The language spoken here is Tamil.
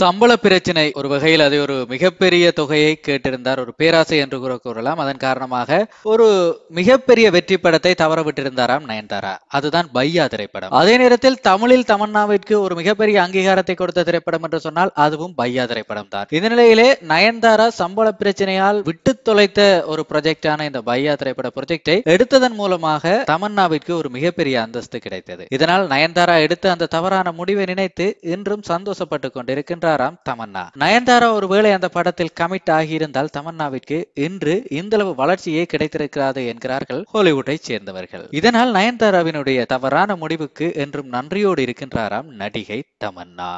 சம்பள பிரச்சனை ஒரு வகையில் அதை ஒரு மிகப்பெரிய தொகையை கேட்டிருந்தார் ஒரு பேராசை என்று கூற கூறலாம் அதன் காரணமாக ஒரு மிகப்பெரிய வெற்றி படத்தை தவற விட்டிருந்தாராம் நயன்தாரா அதுதான் பையா திரைப்படம் அதே நேரத்தில் தமிழில் தமன்னாவிற்கு ஒரு மிகப்பெரிய அங்கீகாரத்தை கொடுத்த திரைப்படம் என்று சொன்னால் அதுவும் பையா திரைப்படம் தான் இந்த நிலையிலே நயன்தாரா சம்பள பிரச்சனையால் விட்டு தொலைத்த ஒரு ப்ரொஜெக்டான இந்த பையா திரைப்பட ப்ரொஜெக்டை எடுத்ததன் மூலமாக தமன்னாவிற்கு ஒரு மிகப்பெரிய அந்தஸ்து கிடைத்தது இதனால் நயன்தாரா எடுத்த அந்த தவறான முடிவை நினைத்து இன்றும் சந்தோஷப்பட்டு கொண்டிருக்கின்ற நடிக்கின்றாராம் தமன்னா நயன்தாரா ஒருவேளை அந்த படத்தில் கமிட் ஆகியிருந்தால் தமன்னாவிற்கு இன்று இந்தளவு வளர்ச்சியே கிடைத்திருக்கிறது என்கிறார்கள் ஹாலிவுட்டை சேர்ந்தவர்கள் இதனால் நயன்தாராவினுடைய தவறான முடிவுக்கு என்றும் நன்றியோடு இருக்கின்றாராம் நடிகை தமன்னா